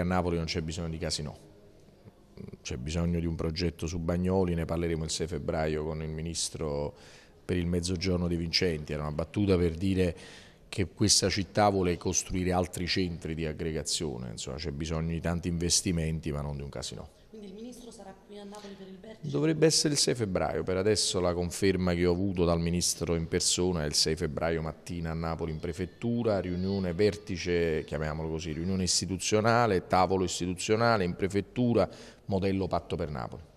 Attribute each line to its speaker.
Speaker 1: A Napoli non c'è bisogno di casino, c'è bisogno di un progetto su Bagnoli, ne parleremo il 6 febbraio con il ministro per il mezzogiorno di Vincenti, era una battuta per dire che questa città vuole costruire altri centri di aggregazione, insomma c'è bisogno di tanti investimenti ma non di un casino
Speaker 2: ministro sarà qui a Napoli per
Speaker 3: il
Speaker 1: vertice? Dovrebbe essere il 6 febbraio, per adesso la conferma che ho avuto dal ministro in persona è il 6 febbraio mattina a Napoli in prefettura, riunione vertice, chiamiamolo così, riunione istituzionale, tavolo istituzionale in prefettura, modello patto per Napoli.